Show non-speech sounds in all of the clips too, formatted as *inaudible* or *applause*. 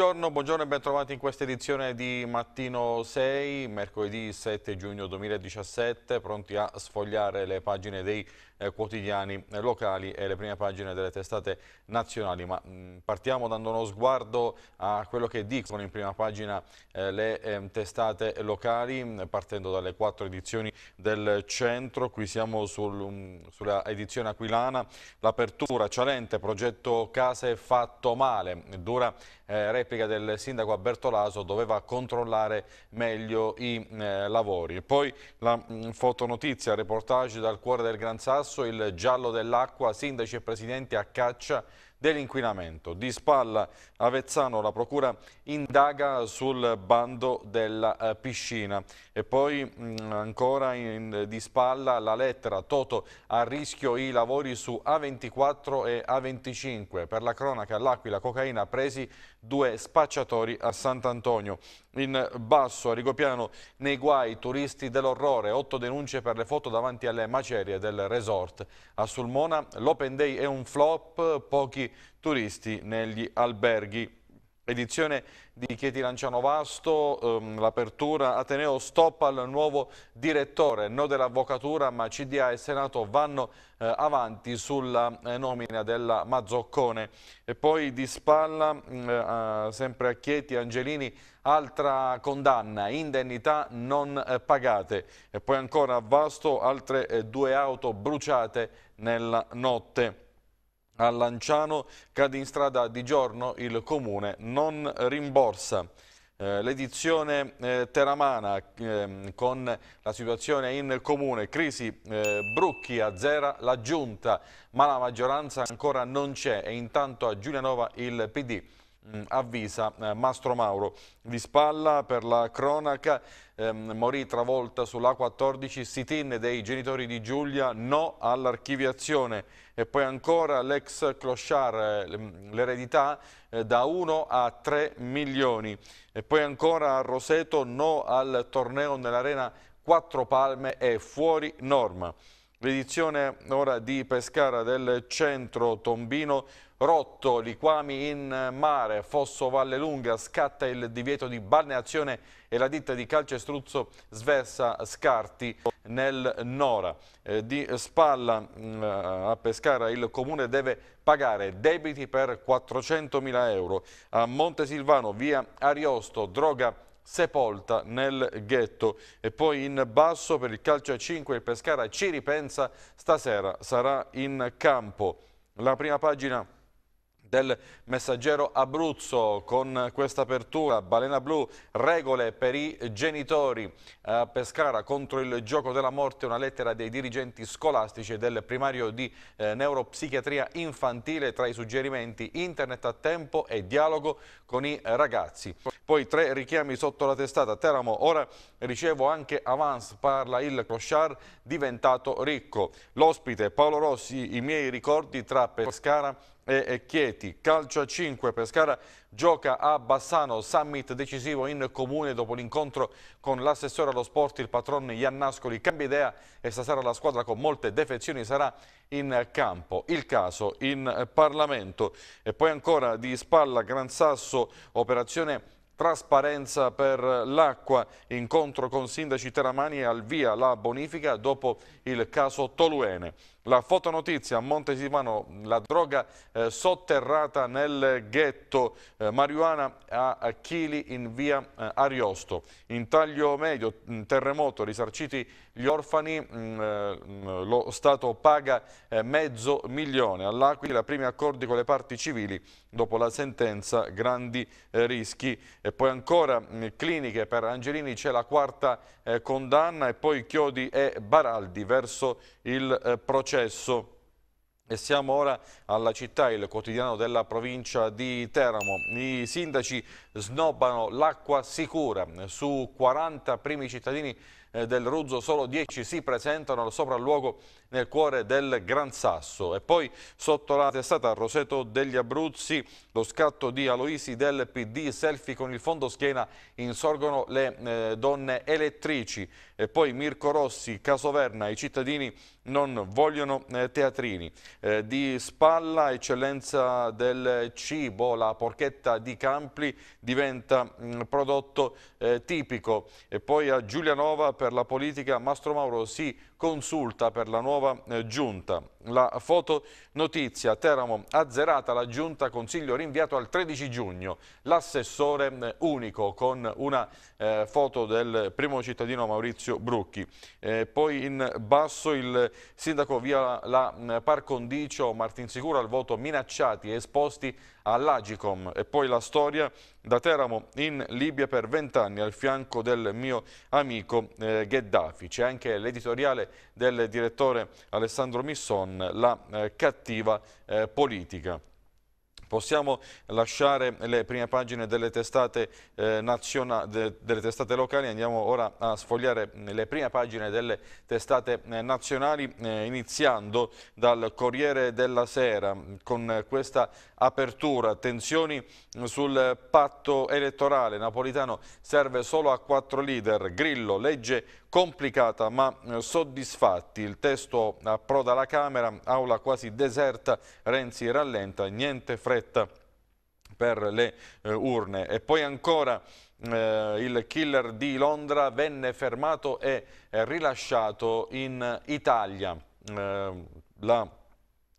Buongiorno, buongiorno e bentrovati in questa edizione di Mattino 6, mercoledì 7 giugno 2017, pronti a sfogliare le pagine dei eh, quotidiani eh, locali e le prime pagine delle testate nazionali. Ma mh, mm, partiamo dando uno sguardo a quello che dicono in prima pagina eh, le eh, testate locali, mm, partendo dalle quattro edizioni del centro. Qui siamo sul, um, sulla edizione aquilana, l'apertura Cialente, progetto case fatto male, dura eh, replica del sindaco a Bertolaso, doveva controllare meglio i eh, lavori. Poi la mh, fotonotizia, reportage dal cuore del Gran Sasso, Tasso, il giallo dell'acqua, sindaci e presidenti a caccia dell'inquinamento. Di spalla Avezzano la procura indaga sul bando della eh, piscina e poi mh, mm, ancora in, di spalla la lettera Toto a rischio i lavori su A24 e A25. Per la cronaca e la cocaina presi due spacciatori a Sant'Antonio in basso a Rigopiano nei guai turisti dell'orrore, otto denunce per le foto davanti alle macerie del resort. A Sulmona l'Open Day è un flop, pochi turisti negli alberghi. Edizione di Chieti Lanciano Vasto, ehm, l'apertura Ateneo stop al nuovo direttore, no dell'avvocatura ma CDA e Senato vanno eh, avanti sulla eh, nomina della Mazzoccone. E poi di spalla, mm, eh, sempre a Chieti, Angelini Altra condanna, indennità non eh, pagate. E poi ancora a Vasto altre eh, due auto bruciate nella notte. A Lanciano cade in strada di giorno il comune, non rimborsa. Eh, l'edizione eh, teramana eh, con la situazione in comune, crisi Brucchi a zero, la giunta, ma la maggioranza ancora non c'è e intanto a Giulianova il PD Mm, avvisa eh, Mastro Mauro di spalla per la cronaca ehm, morì travolta sulla 14 sit-in dei genitori di Giulia no all'archiviazione e poi ancora l'ex clochard eh, l'eredità eh, da 1 a 3 milioni e poi ancora a Roseto no al torneo nell'arena Quattro Palme e fuori norma L'edizione ora di Pescara del centro tombino, rotto, liquami in mare, Fosso Valle Lunga, scatta il divieto di balneazione e la ditta di calcestruzzo sversa scarti nel Nora. Eh, di spalla mm, a Pescara il comune deve pagare debiti per 400.000 euro. A Montesilvano, via Ariosto, droga sepolta nel ghetto. E poi in basso per il calcio a 5 il Pescara ci ripensa, stasera sarà in campo. La prima pagina del messaggero Abruzzo con questa apertura Balena Blu, regole per i genitori a Pescara contro il gioco della morte, una lettera dei dirigenti scolastici del primario di eh, neuropsichiatria infantile tra i suggerimenti internet a tempo e dialogo con i ragazzi. Poi tre richiami sotto la testata Teramo, ora ricevo anche avance, parla il clochard diventato ricco. L'ospite Paolo Rossi, i miei ricordi tra Pescara e Chieti. Calcio a 5, Pescara gioca a Bassano, summit decisivo in comune dopo l'incontro con l'assessore allo sport, il patron Iannascoli. Cambia idea e stasera la squadra con molte defezioni sarà in campo. Il caso in Parlamento e poi ancora di Spalla, Gran Sasso, operazione trasparenza per l'acqua, incontro con sindaci teramani e al via la bonifica dopo il caso Toluene. La fotonotizia a Montesimano, la droga eh, sotterrata nel ghetto, eh, marijuana a chili in via eh, Ariosto. In taglio medio, terremoto, risarciti gli orfani, mh, mm, eh, lo Stato paga eh, mezzo milione. All'Aquila, primi accordi con le parti civili, dopo la sentenza, grandi eh, rischi. E poi ancora mh, mm, cliniche per Angelini, c'è la quarta condanna e poi Chiodi e Baraldi verso il processo processo. E siamo ora alla città, il quotidiano della provincia di Teramo. I sindaci snobbano l'acqua sicura. Su 40 primi cittadini eh, del Ruzzo solo 10 si presentano al sopralluogo nel cuore del Gran Sasso. E poi sotto la testata a Roseto degli Abruzzi lo scatto di Aloisi del PD, selfie con il fondo schiena, insorgono le eh, donne elettrici. E poi Mirko Rossi, Casoverna, i cittadini non vogliono eh, teatrini. Eh, di Spalla, eccellenza del cibo, la porchetta di Campli diventa mh, mm, prodotto eh, tipico. E poi a Giulianova per la politica Mastro Mauro si consulta per la nuova eh, giunta. La foto notizia, Teramo azzerata la giunta, consiglio rinviato al 13 giugno, l'assessore eh, unico con una eh, foto del primo cittadino Maurizio Brucchi. Eh, poi in basso il sindaco via la, la mm, par condicio Martin Sicura al voto minacciati e esposti all'Agicom e poi la storia da Teramo in Libia per vent'anni al fianco del mio amico eh, Gheddafi. C'è anche l'editoriale del direttore Alessandro Misson, La eh, cattiva eh, politica. Possiamo lasciare le prime pagine delle testate, eh, delle testate locali, andiamo ora a sfogliare mm, le prime pagine delle testate eh, nazionali, eh, iniziando dal Corriere della Sera mm, con questa apertura, tensioni mm, sul patto elettorale, Napolitano serve solo a quattro leader, Grillo, legge complicata ma eh, soddisfatti. Il testo approda alla Camera, aula quasi deserta, Renzi rallenta, niente fretta per le eh, urne. E poi ancora eh, il killer di Londra venne fermato e eh, rilasciato in Italia. Eh, la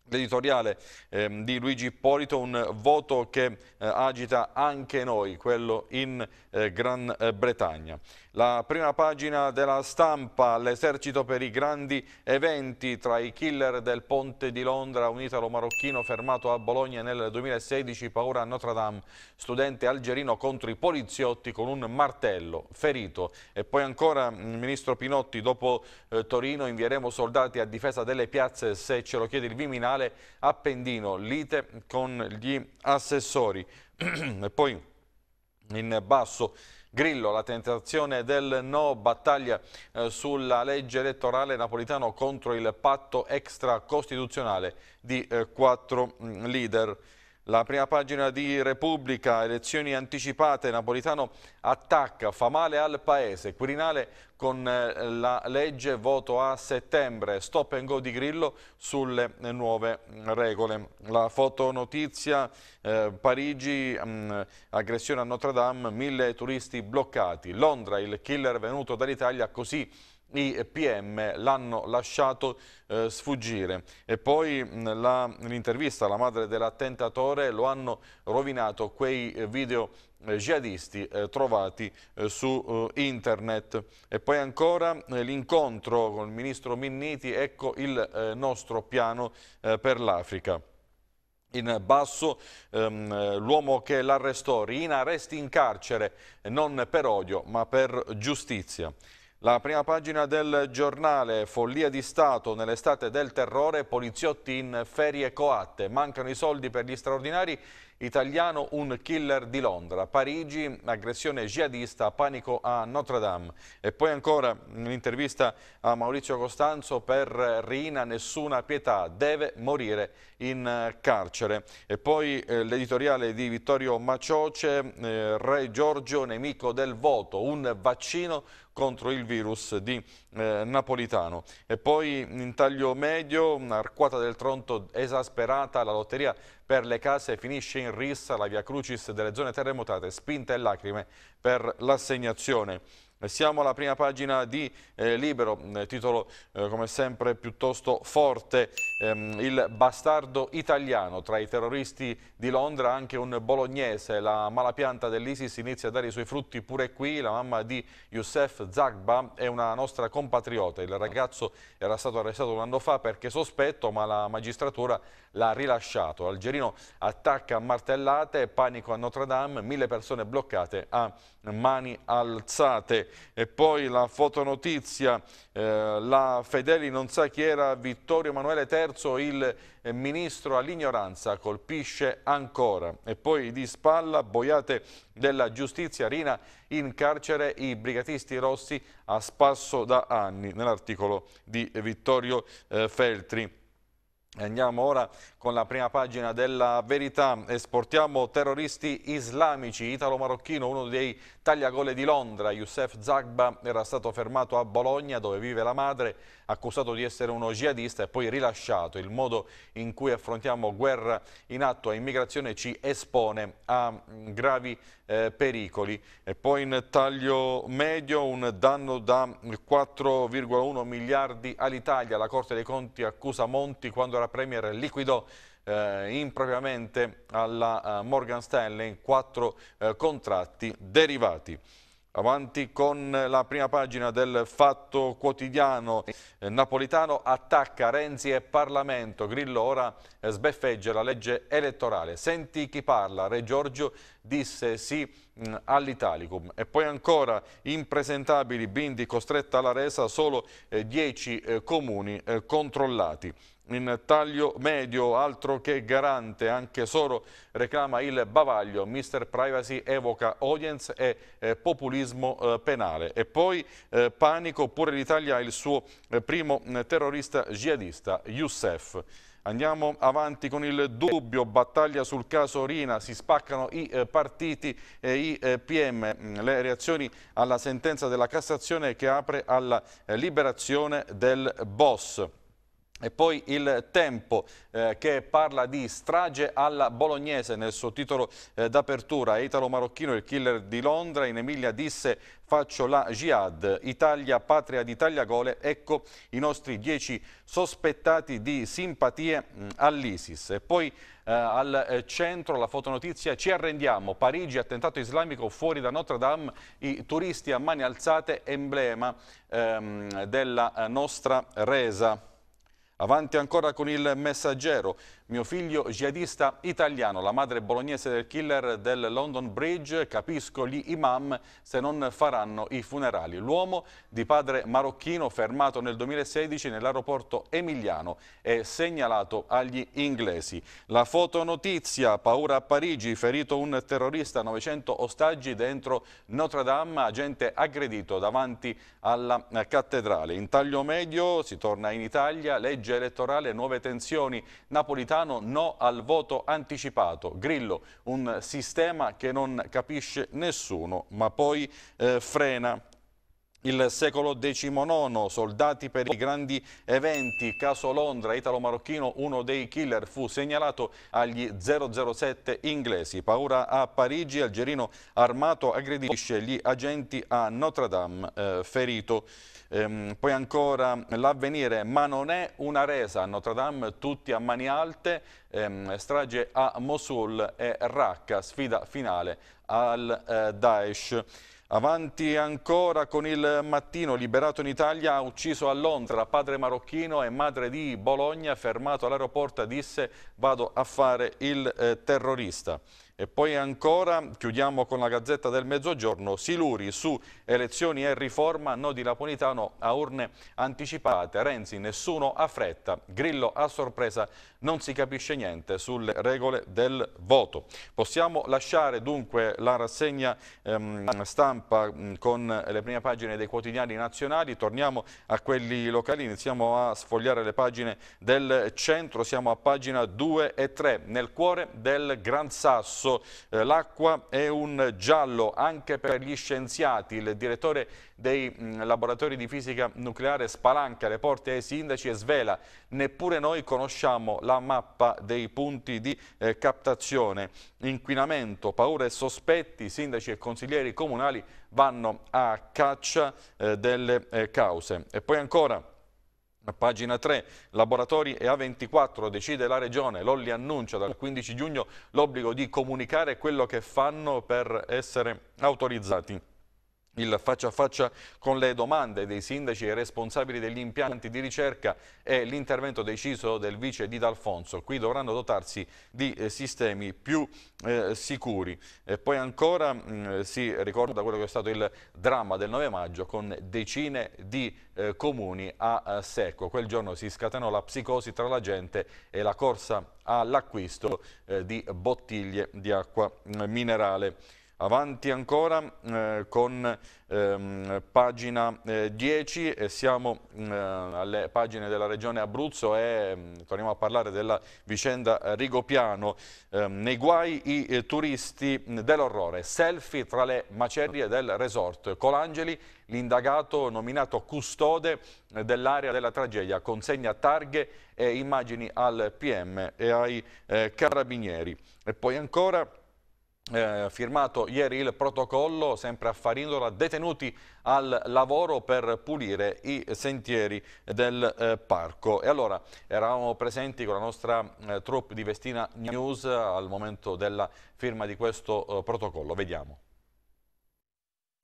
l'editoriale ehm, di Luigi Ippolito, un voto che eh, agita anche noi, quello in eh, Gran eh, Bretagna. La prima pagina della stampa, l'esercito per i grandi eventi tra i killer del ponte di Londra, un italo-marocchino fermato a Bologna nel 2016, paura a Notre Dame, studente algerino contro i poliziotti con un martello, ferito. E poi ancora, Ministro Pinotti, dopo eh, Torino invieremo soldati a difesa delle piazze, se ce lo chiede il Viminale, Appendino, lite con gli assessori. *clears throat* e poi in basso Grillo, la tentazione del no, battaglia eh, sulla legge elettorale napolitano contro il patto extracostituzionale di eh, quattro mm, leader. La prima pagina di Repubblica, elezioni anticipate, Napolitano attacca, fa male al paese, Quirinale con eh, la legge voto a settembre, stop and go di Grillo sulle eh, nuove mm, regole. La fotonotizia eh, Parigi, mh, mm, aggressione a Notre Dame, mille turisti bloccati, Londra, il killer venuto dall'Italia così i PM l'hanno lasciato eh, sfuggire e poi l'intervista alla madre dell'attentatore lo hanno rovinato quei video eh, jihadisti eh, trovati eh, su eh, internet e poi ancora eh, l'incontro con il ministro Minniti ecco il nostro piano per l'Africa in basso ehm, l'uomo che l'arrestò, Rina resti in carcere non per odio ma per giustizia la prima pagina del giornale, follia di Stato nell'estate del terrore, poliziotti in ferie coatte, mancano i soldi per gli straordinari, italiano un killer di Londra, Parigi, aggressione jihadista, panico a Notre Dame. E poi ancora un'intervista a Maurizio Costanzo per Rina, nessuna pietà, deve morire in carcere. E poi eh, l'editoriale di Vittorio Macioce, eh, Re Giorgio, nemico del voto, un vaccino contro il virus di eh, Napolitano. E poi in taglio medio, un'arcuata del Tronto esasperata, la lotteria per le case finisce in rissa, la via crucis delle zone terremotate, spinte e lacrime per l'assegnazione. Siamo alla prima pagina di eh, Libero, eh, titolo eh, come sempre piuttosto forte, ehm, il bastardo italiano, tra i terroristi di Londra anche un bolognese, la mala pianta dell'Isis inizia a dare i suoi frutti pure qui, la mamma di Youssef Zagba è una nostra compatriota, il ragazzo era stato arrestato un anno fa perché sospetto ma la magistratura l'ha rilasciato, Algerino attacca a martellate, panico a Notre Dame, mille persone bloccate a mani alzate. E poi la fotonotizia, eh, la Fedeli non sa chi era Vittorio Emanuele III, il eh, ministro all'ignoranza, colpisce ancora. E poi di spalla, boiate della giustizia, Rina in carcere, i brigatisti rossi a spasso da anni, nell'articolo di Vittorio eh, Feltri. Andiamo ora con la prima pagina della verità. Esportiamo terroristi islamici. Italo-marocchino, uno dei tagliagole di Londra, Youssef Zagba, era stato fermato a Bologna dove vive la madre, accusato di essere uno jihadista e poi rilasciato. Il modo in cui affrontiamo guerra in atto e immigrazione ci espone a mm, gravi eh, pericoli. E poi in taglio medio un danno da 4,1 miliardi all'Italia. La Corte dei Conti accusa Monti quando era la Premier liquidò eh, impropriamente alla eh, Morgan Stanley quattro eh, contratti derivati. Avanti con la prima pagina del Fatto Quotidiano eh, Napolitano attacca Renzi e Parlamento. Grillo ora eh, sbeffeggia la legge elettorale. Senti chi parla. Re Giorgio disse sì mm, all'Italicum. E poi ancora impresentabili Bindi costretta alla resa solo 10 eh, comuni controllati in taglio medio, altro che garante, anche Soro reclama il bavaglio, Mister Privacy evoca audience e eh, populismo eh, penale. E poi eh, panico, pure l'Italia ha il suo eh, primo mm, terrorista jihadista, Youssef. Andiamo avanti con il dubbio, battaglia sul caso Rina, si spaccano i eh, partiti e i eh, PM, mm, le reazioni alla sentenza della Cassazione che apre alla liberazione del boss. E poi il tempo eh, che parla di strage alla bolognese nel suo titolo eh, d'apertura. Italo-marocchino, il killer di Londra, in Emilia disse faccio la jihad, Italia, patria d'Italia, gole, ecco i nostri dieci sospettati di simpatie mm, all'ISIS. E poi eh, al eh, centro la fotonotizia, ci arrendiamo, Parigi, attentato islamico fuori da Notre Dame, i turisti a mani alzate, emblema ehm, della eh, nostra resa. Avanti ancora con il messaggero, mio figlio jihadista italiano, la madre bolognese del killer del London Bridge, capisco gli imam se non faranno i funerali. L'uomo di padre marocchino fermato nel 2016 nell'aeroporto Emiliano è segnalato agli inglesi. La fotonotizia, paura a Parigi, ferito un terrorista, 900 ostaggi dentro Notre Dame, agente aggredito davanti alla cattedrale. In taglio medio si torna in Italia, legge elettorale, nuove tensioni napolitane Milano, no al voto anticipato. Grillo, un sistema che non capisce nessuno, ma poi eh, frena. Il secolo XIX, soldati per i grandi eventi, caso Londra, italo-marocchino, uno dei killer fu segnalato agli 007 inglesi. Paura a Parigi, algerino armato aggredisce gli agenti a Notre Dame, eh, ferito. Ehm, poi ancora l'avvenire, ma non è una resa, Notre Dame tutti a mani alte, ehm, strage a Mosul e Raqqa, sfida finale al eh, Daesh. Avanti ancora con il mattino, liberato in Italia, ucciso a Londra, padre marocchino e madre di Bologna, fermato all'aeroporto, disse vado a fare il eh, terrorista. E poi ancora, chiudiamo con la Gazzetta del Mezzogiorno, Siluri su elezioni e riforma, no di Napolitano a urne anticipate, Renzi nessuno ha fretta, Grillo a sorpresa non si capisce niente sulle regole del voto. Possiamo lasciare dunque la rassegna ehm, stampa mh, con le prime pagine dei quotidiani nazionali, torniamo a quelli locali, iniziamo a sfogliare le pagine del centro, siamo a pagina 2 e 3, nel cuore del Gran Sasso rosso, eh, l'acqua è un giallo anche per gli scienziati. Il direttore dei mm, laboratori di fisica nucleare spalanca le porte ai sindaci e svela neppure noi conosciamo la mappa dei punti di eh, captazione. Inquinamento, paure e sospetti, sindaci e consiglieri comunali vanno a caccia eh, delle eh, cause. E poi ancora pagina 3, laboratori e A24 decide la regione, Lolli annuncia dal 15 giugno l'obbligo di comunicare quello che fanno per essere autorizzati. Il faccia a faccia con le domande dei sindaci e responsabili degli impianti di ricerca e l'intervento deciso del vice di D'Alfonso. Qui dovranno dotarsi di eh, sistemi più eh, sicuri. E poi ancora mh, mm, si ricorda quello che è stato il dramma del 9 maggio con decine di eh, comuni a secco. Quel giorno si scatenò la psicosi tra la gente e la corsa all'acquisto eh, di bottiglie di acqua minerale. Avanti ancora eh, con ehm, pagina eh, 10, e siamo mm, alle pagine della regione Abruzzo e mm, torniamo a parlare della vicenda eh, Rigopiano. Ehm, nei guai i eh, turisti mm, dell'orrore, selfie tra le macerie del resort. Colangeli, l'indagato nominato custode eh, dell'area della tragedia, consegna targhe e immagini al PM e ai carabinieri. E poi ancora eh, firmato ieri il protocollo, sempre a Farindola, detenuti al lavoro per pulire i sentieri del eh, parco. E allora eravamo presenti con la nostra eh, troupe di Vestina News al momento della firma di questo eh, protocollo. Vediamo.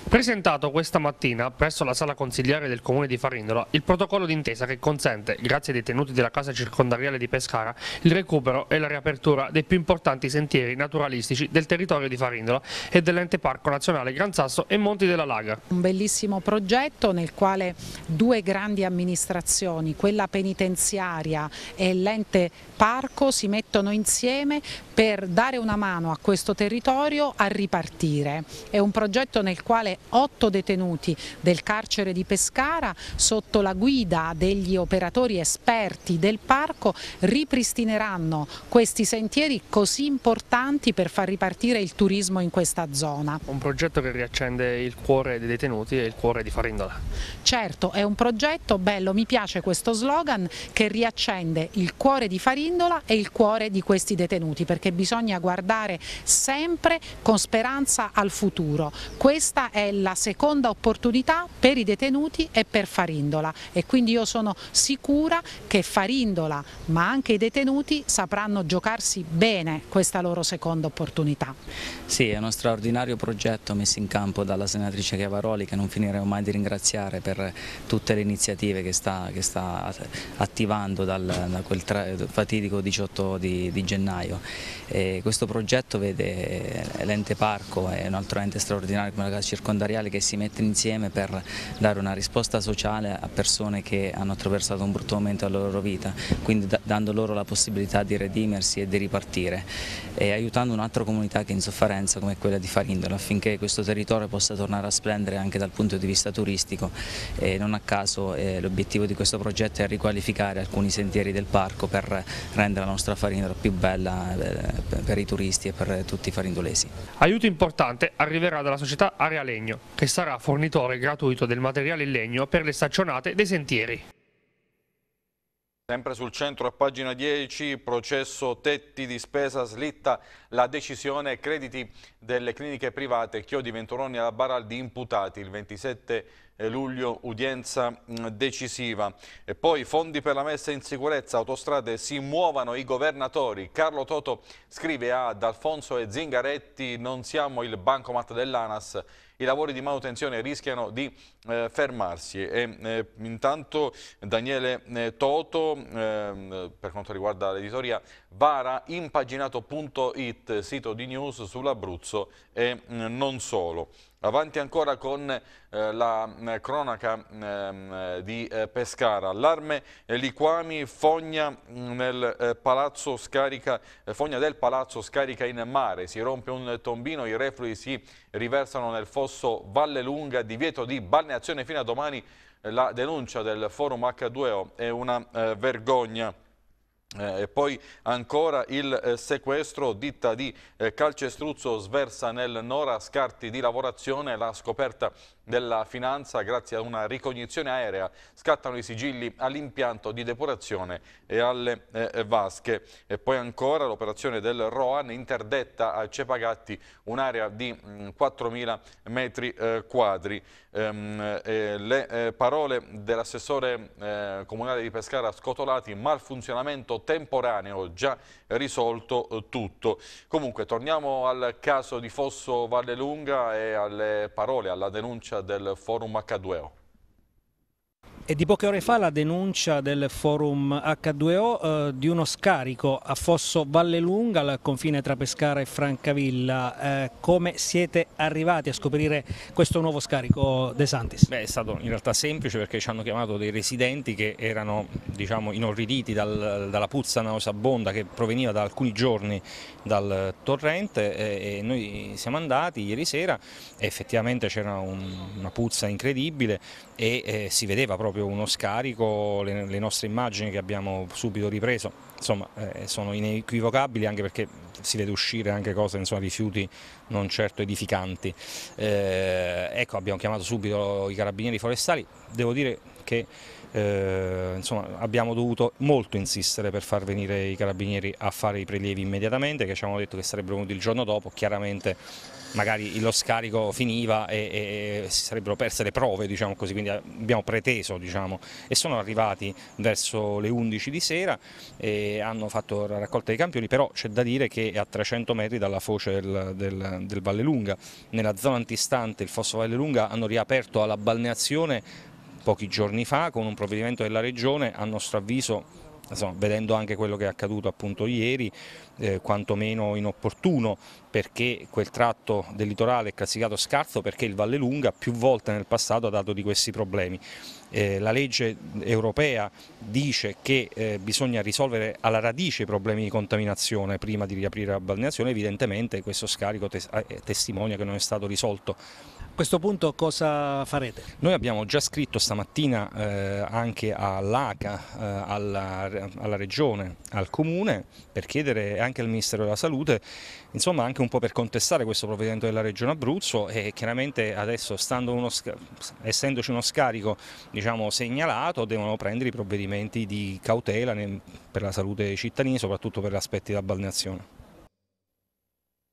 Presentato questa mattina presso la sala consigliare del comune di Farindola il protocollo d'intesa che consente, grazie ai detenuti della casa circondariale di Pescara, il recupero e la riapertura dei più importanti sentieri naturalistici del territorio di Farindola e dell'ente parco nazionale Gran Sasso e Monti della Laga. Un bellissimo progetto nel quale due grandi amministrazioni, quella penitenziaria e l'ente parco, si mettono insieme per dare una mano a questo territorio a ripartire. È un progetto nel quale totale 8 detenuti del carcere di Pescara sotto la guida degli operatori esperti del parco ripristineranno questi sentieri così importanti per far ripartire il turismo in questa zona. Un progetto che riaccende il cuore dei detenuti e il cuore di Farindola. Certo, è un progetto bello, mi piace questo slogan che riaccende il cuore di Farindola e il cuore di questi detenuti perché bisogna guardare sempre con speranza al futuro. Questa è è la seconda opportunità per i detenuti e per Farindola e quindi io sono sicura che Farindola ma anche i detenuti sapranno giocarsi bene questa loro seconda opportunità. Sì, è uno straordinario progetto messo in campo dalla senatrice Chiavaroli che non finiremo mai di ringraziare per tutte le iniziative che sta, che sta attivando dal, da quel tra, fatidico 18 di, di gennaio. E questo progetto vede l'ente parco, è un altro ente straordinario come la casa circolare circondariali che si mette insieme per dare una risposta sociale a persone che hanno attraversato un brutto momento della loro vita, quindi dando loro la possibilità di redimersi e di ripartire e aiutando un'altra comunità che è in sofferenza come quella di Farindola affinché questo territorio possa tornare a splendere anche dal punto di vista turistico e non a caso eh, l'obiettivo di questo progetto è riqualificare alcuni sentieri del parco per rendere la nostra Farindola più bella eh, per i turisti e per tutti i farindolesi. Aiuto importante arriverà dalla società Area Lane Legno, che sarà fornitore gratuito del materiale in legno per le staccionate dei sentieri. Sempre sul centro a pagina 10, processo tetti di spesa slitta la decisione crediti delle cliniche private Chiodi Venturoni alla Baraldi imputati il 27 luglio udienza mm, decisiva. E poi fondi per la messa in sicurezza autostrade si muovano i governatori. Carlo Toto scrive ad Alfonso e Zingaretti non siamo il bancomat dell'ANAS i lavori di manutenzione rischiano di eh, fermarsi. E, eh, intanto Daniele eh, Toto, ehm, per quanto riguarda l'editoria, vara impaginato.it, sito di news sull'Abruzzo e mm, non solo. Avanti ancora con eh, la mh, eh, cronaca mh, ehm, eh, di eh, Pescara. Allarme liquami, fogna, nel, eh, palazzo scarica, eh, fogna del palazzo scarica in mare. Si rompe un tombino, i reflui si riversano nel fosso Valle Lunga. Divieto di balneazione fino a domani. La denuncia del forum H2O è una vergogna. Eh, e poi ancora il eh, sequestro, ditta di eh, calcestruzzo sversa nel Nora, scarti di lavorazione, la scoperta della finanza grazie a una ricognizione aerea, scattano i sigilli all'impianto di depurazione e alle eh, eh, vasche. E poi ancora l'operazione del Roan interdetta a Cepagatti un'area di mh, mm, 4.000 metri eh, quadri. Ehm, le parole dell'assessore comunale di Pescara Scotolati, malfunzionamento temporaneo già risolto eh, tutto. Comunque torniamo al caso di Fosso Vallelunga e alle parole, alla denuncia del forum H2O. È di poche ore fa la denuncia del forum H2O eh, di uno scarico a Fosso Vallelunga al confine tra Pescara e Francavilla. Eh, come siete arrivati a scoprire questo nuovo scarico De Santis? Beh, è stato in realtà semplice perché ci hanno chiamato dei residenti che erano diciamo, inorriditi dal, dalla puzza nauseabonda che proveniva da alcuni giorni dal torrente e, eh, e noi siamo andati ieri sera e effettivamente c'era un, una puzza incredibile e eh, si vedeva proprio proprio uno scarico, le, le nostre immagini che abbiamo subito ripreso insomma, eh, sono inequivocabili anche perché si vede uscire anche cose, insomma, rifiuti non certo edificanti. Eh, ecco, abbiamo chiamato subito i carabinieri forestali, devo dire che eh, insomma, abbiamo dovuto molto insistere per far venire i carabinieri a fare i prelievi immediatamente, che ci hanno detto che sarebbero venuti il giorno dopo, chiaramente magari lo scarico finiva e, si sarebbero perse le prove, diciamo così, quindi abbiamo preteso diciamo, e sono arrivati verso le 11 di sera e hanno fatto la raccolta dei campioni, però c'è da dire che è a 300 metri dalla foce del, del, del Valle nella zona antistante il Fosso Vallelunga hanno riaperto alla balneazione pochi giorni fa con un provvedimento della Regione, a nostro avviso Insomma, vedendo anche quello che è accaduto appunto ieri, eh, quantomeno inopportuno perché quel tratto del litorale è classificato scarso perché il Valle Lunga più volte nel passato ha dato di questi problemi. Eh, la legge europea dice che eh, bisogna risolvere alla radice i problemi di contaminazione prima di riaprire la balneazione, evidentemente questo scarico tes eh, testimonia che non è stato risolto questo punto cosa farete? Noi abbiamo già scritto stamattina eh, anche all'ACA, eh, alla, alla, Regione, al Comune per chiedere anche al Ministero della Salute, insomma anche un po' per contestare questo provvedimento della Regione Abruzzo e chiaramente adesso uno, essendoci uno scarico diciamo, segnalato devono prendere i provvedimenti di cautela per la salute dei cittadini, soprattutto per gli aspetti della balneazione.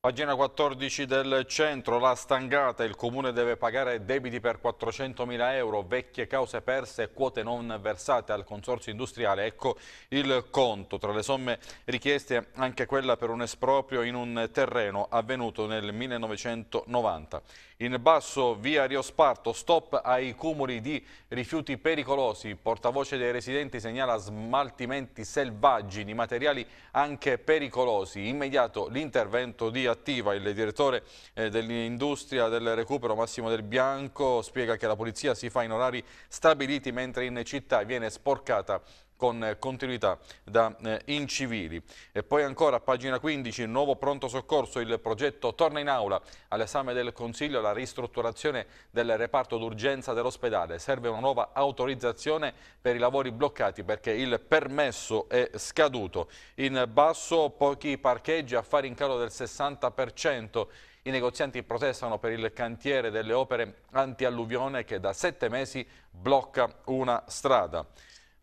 Pagina 14 del centro, la stangata, il comune deve pagare debiti per 400.000 euro, vecchie cause perse e quote non versate al consorzio industriale, ecco il conto. Tra le somme richieste anche quella per un esproprio in un terreno avvenuto nel 1990. In basso via Riosparto, stop ai cumuli di rifiuti pericolosi. Il portavoce dei residenti segnala smaltimenti selvaggi di materiali anche pericolosi. Immediato l'intervento di Attiva, il direttore eh, dell'industria del recupero Massimo Del Bianco spiega che la polizia si fa in orari stabiliti mentre in città viene sporcata con eh, continuità da eh, incivili. E poi ancora a pagina 15, il nuovo pronto soccorso, il progetto torna in aula all'esame del Consiglio la ristrutturazione del reparto d'urgenza dell'ospedale. Serve una nuova autorizzazione per i lavori bloccati perché il permesso è scaduto. In basso pochi parcheggi, affari in calo del 60%. I negozianti protestano per il cantiere delle opere antialluvione che da sette mesi blocca una strada.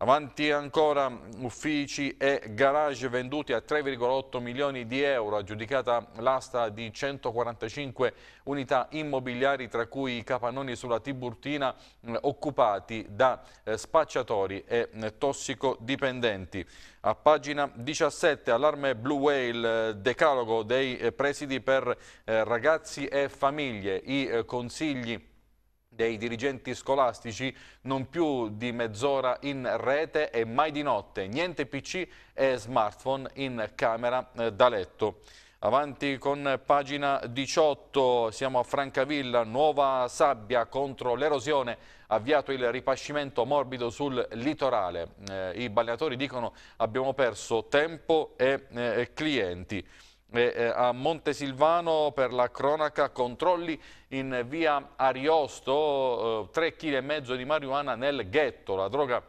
Avanti ancora uffici e garage venduti a 3,8 milioni di euro, aggiudicata l'asta di 145 unità immobiliari tra cui i capannoni sulla Tiburtina eh, occupati da eh, spacciatori e eh, tossicodipendenti. A pagina 17 allarme Blue Whale, decalogo dei presidi per ragazzi e famiglie, i consigli dei dirigenti scolastici non più di mezz'ora in rete e mai di notte, niente pc e smartphone in camera eh, da letto. Avanti con pagina 18, siamo a Francavilla, nuova sabbia contro l'erosione, avviato il ripascimento morbido sul litorale. Eh, I balneatori dicono abbiamo perso tempo e eh, clienti eh, a Montesilvano per la cronaca controlli in via Ariosto, eh, 3,5 kg di marijuana nel ghetto, la droga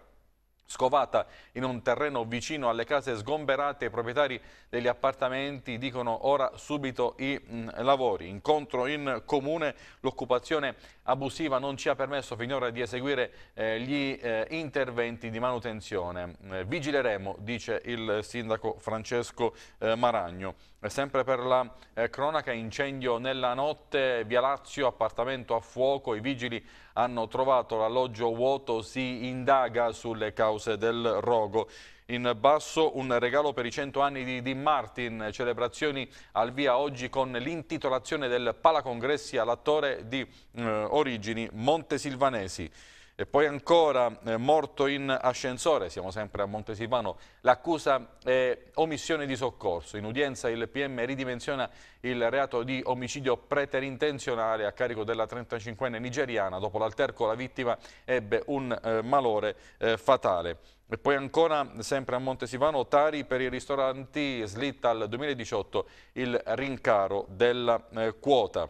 Scovata in un terreno vicino alle case sgomberate, i proprietari degli appartamenti dicono ora subito i mh, mm, lavori. Incontro in comune, l'occupazione abusiva non ci ha permesso finora di eseguire eh, gli eh, interventi di manutenzione. Eh, vigileremo, dice il sindaco Francesco eh, Maragno. Eh, sempre per la eh, cronaca, incendio nella notte, Via Lazio, appartamento a fuoco, i vigili hanno trovato l'alloggio vuoto, si indaga sulle cause del rogo. In basso un regalo per i 100 anni di Dean Martin, celebrazioni al via oggi con l'intitolazione del Palacongressi all'attore di eh, origini montesilvanesi. E poi ancora eh, morto in ascensore, siamo sempre a Montesivano, l'accusa è omissione di soccorso. In udienza il PM ridimensiona il reato di omicidio preterintenzionale a carico della 35enne nigeriana. Dopo l'alterco la vittima ebbe un eh, malore eh, fatale. E poi ancora, sempre a Montesivano, Tari per i ristoranti slitta al 2018 il rincaro della eh, quota.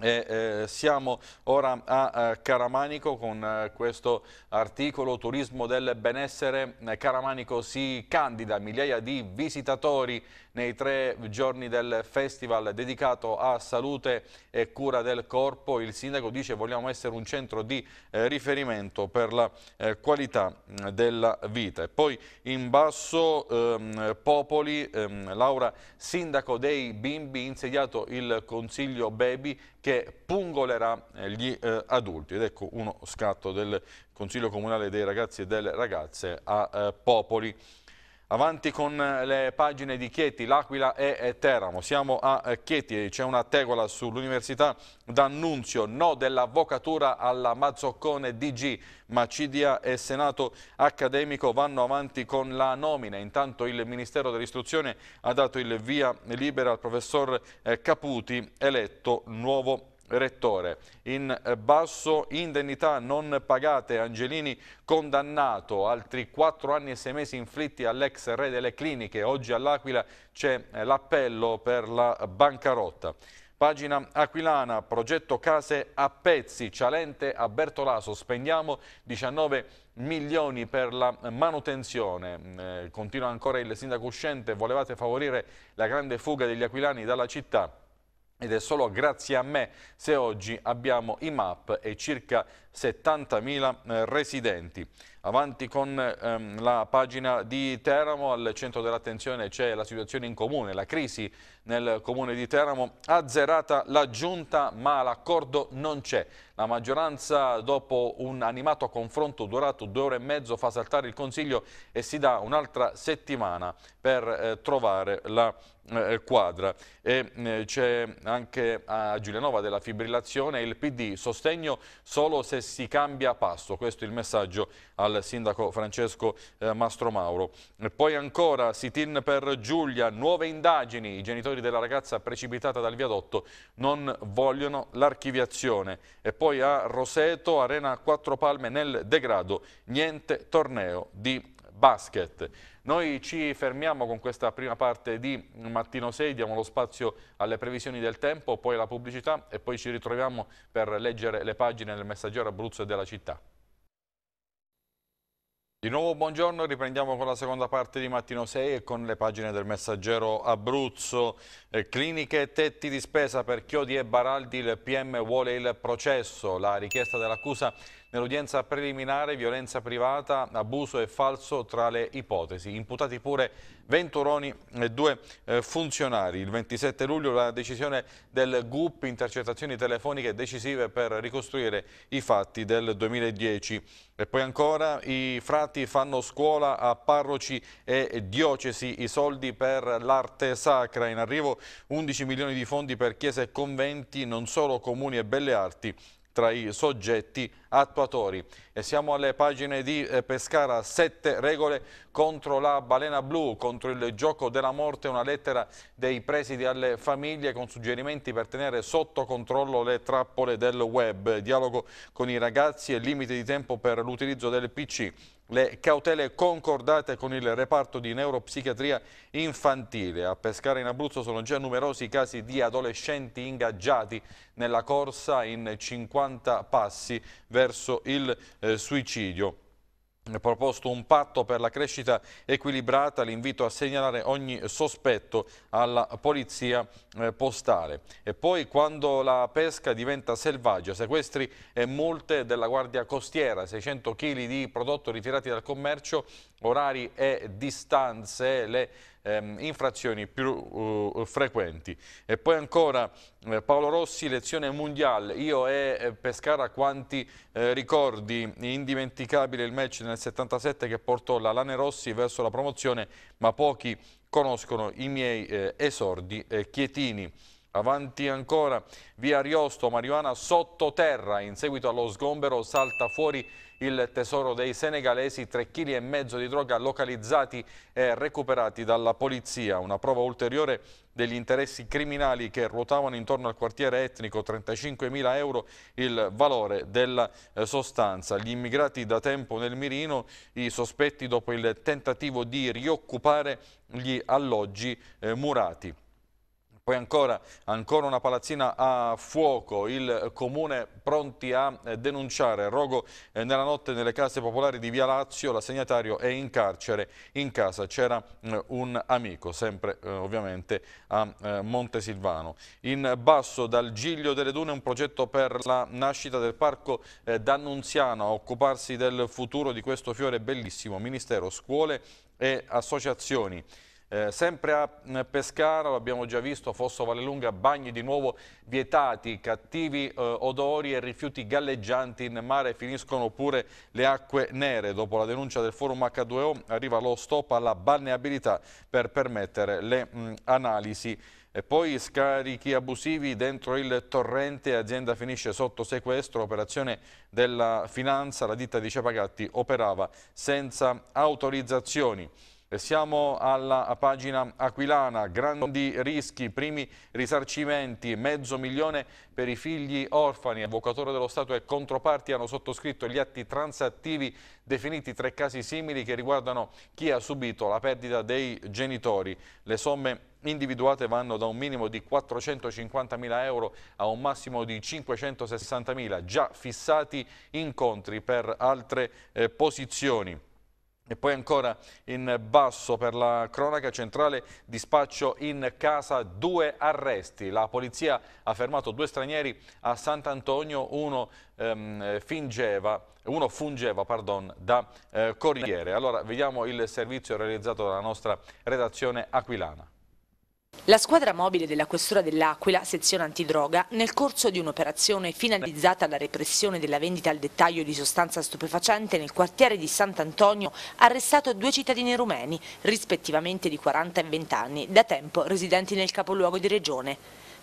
E, eh, siamo ora a eh, Caramanico con eh, questo articolo Turismo del benessere. Eh, Caramanico si candida migliaia di visitatori nei tre giorni del festival dedicato a salute e cura del corpo. Il sindaco dice che vogliamo essere un centro di eh, riferimento per la eh, qualità della vita. E poi in basso ehm, Popoli, ehm, Laura, sindaco dei bimbi, insediato il consiglio Baby che pungolerà eh, gli eh, adulti. Ed ecco uno scatto del Consiglio Comunale dei Ragazzi e delle Ragazze a eh, Popoli. Avanti con eh, le pagine di Chieti, L'Aquila e Teramo. Siamo a eh, Chieti, c'è una tegola sull'Università d'Annunzio, no dell'avvocatura alla Mazzoccone DG, ma Cidia e Senato Accademico vanno avanti con la nomina. Intanto il Ministero dell'Istruzione ha dato il via libera al professor eh, Caputi, eletto nuovo Rettore. In eh, basso indennità non pagate, Angelini condannato, altri 4 anni e 6 mesi inflitti all'ex re delle cliniche, oggi all'Aquila c'è eh, l'appello per la bancarotta. Pagina Aquilana, progetto case a pezzi, Cialente a Bertolaso, spendiamo 19 milioni per la manutenzione. Mm, eh, continua ancora il sindaco uscente, volevate favorire la grande fuga degli aquilani dalla città ed è solo grazie a me se oggi abbiamo i map e circa 70.000 eh, residenti. Avanti con ehm, la pagina di Teramo, al centro dell'attenzione c'è la situazione in comune, la crisi nel comune di Teramo, azzerata la giunta ma l'accordo non c'è. La maggioranza dopo un animato confronto durato due ore e mezzo fa saltare il Consiglio e si dà un'altra settimana per eh, trovare la eh, quadra. Eh, c'è anche a Giulianova della fibrillazione il PD, sostegno solo se si cambia passo, questo è il messaggio al sindaco Francesco eh, Mastromauro. E poi ancora sit-in per Giulia, nuove indagini, i genitori della ragazza precipitata dal viadotto non vogliono l'archiviazione e poi a Roseto, Arena Quattro Palme nel degrado, niente torneo di basket. Noi ci fermiamo con questa prima parte di Mattino 6, diamo lo spazio alle previsioni del tempo, poi alla pubblicità e poi ci ritroviamo per leggere le pagine del messaggero Abruzzo e della città. Di nuovo buongiorno, riprendiamo con la seconda parte di Mattino 6 e con le pagine del messaggero Abruzzo. Eh, cliniche e tetti di spesa per Chiodi e Baraldi, il PM vuole il processo. La richiesta dell'accusa Nell'udienza preliminare violenza privata, abuso e falso tra le ipotesi. Imputati pure Venturoni e due eh, funzionari. Il 27 luglio la decisione del GUP, intercettazioni telefoniche decisive per ricostruire i fatti del 2010. E poi ancora i frati fanno scuola a parroci e diocesi, i soldi per l'arte sacra. In arrivo 11 milioni di fondi per chiese e conventi, non solo comuni e belle arti, tra i soggetti attuatori. E siamo alle pagine di eh, Pescara, sette regole contro la balena blu, contro il gioco della morte, una lettera dei presidi alle famiglie con suggerimenti per tenere sotto controllo le trappole del web, dialogo con i ragazzi e limiti di tempo per l'utilizzo del PC le cautele concordate con il reparto di neuropsichiatria infantile. A pescare in Abruzzo sono già numerosi casi di adolescenti ingaggiati nella corsa in 50 passi verso il eh, suicidio proposto un patto per la crescita equilibrata, l'invito a segnalare ogni sospetto alla polizia eh, postale. E poi quando la pesca diventa selvaggia, sequestri e eh, multe della Guardia Costiera, 600 kg di prodotto ritirati dal commercio, orari e distanze, le ehm, infrazioni più uh, frequenti. E poi ancora eh, Paolo Rossi, lezione mondiale, io e eh, Pescara quanti eh, ricordi, indimenticabile il match nel 77 che portò la Lane Rossi verso la promozione, ma pochi conoscono i miei eh, esordi. Eh, chietini Avanti ancora via Ariosto, marijuana sottoterra. In seguito allo sgombero salta fuori il tesoro dei senegalesi, 3,5 kg di droga localizzati e recuperati dalla polizia. Una prova ulteriore degli interessi criminali che ruotavano intorno al quartiere etnico, 35.000 euro il valore della eh, sostanza. Gli immigrati da tempo nel mirino, i sospetti dopo il tentativo di rioccupare gli alloggi eh, murati. Poi ancora, ancora, una palazzina a fuoco, il comune pronti a eh, denunciare rogo eh, nella notte nelle case popolari di Via Lazio, l'assegnatario è in carcere, in casa c'era eh, un amico, sempre ovviamente a Montesilvano. In basso dal Giglio delle Dune un progetto per la nascita del parco d'Annunziano a occuparsi del futuro di questo fiore bellissimo, Ministero, scuole e associazioni. Eh, sempre a eh, Pescara, l'abbiamo già visto, Fosso Vallelunga, bagni di nuovo vietati, cattivi eh, odori e rifiuti galleggianti in mare finiscono pure le acque nere. Dopo la denuncia del forum H2O arriva lo stop alla balneabilità per permettere le mh, mm, analisi. E poi scarichi abusivi dentro il torrente, azienda finisce sotto sequestro, operazione della finanza, la ditta di Cepagatti operava senza autorizzazioni. Siamo alla pagina aquilana, grandi rischi, primi risarcimenti, mezzo milione per i figli orfani. Avvocatore dello Stato e controparti hanno sottoscritto gli atti transattivi definiti tre casi simili che riguardano chi ha subito la perdita dei genitori. Le somme individuate vanno da un minimo di 450.000 euro a un massimo di 560.000, già fissati incontri per altre eh, posizioni. E poi ancora in basso per la cronaca centrale dispaccio in casa due arresti. La polizia ha fermato due stranieri a Sant'Antonio, uno, ehm, fingeva, uno fungeva pardon, da eh, corriere. Allora vediamo il servizio realizzato dalla nostra redazione aquilana. La squadra mobile della Questura dell'Aquila, sezione antidroga, nel corso di un'operazione finalizzata alla repressione della vendita al dettaglio di sostanza stupefacente nel quartiere di Sant'Antonio, ha arrestato due cittadini rumeni, rispettivamente di 40 e 20 anni, da tempo residenti nel capoluogo di regione.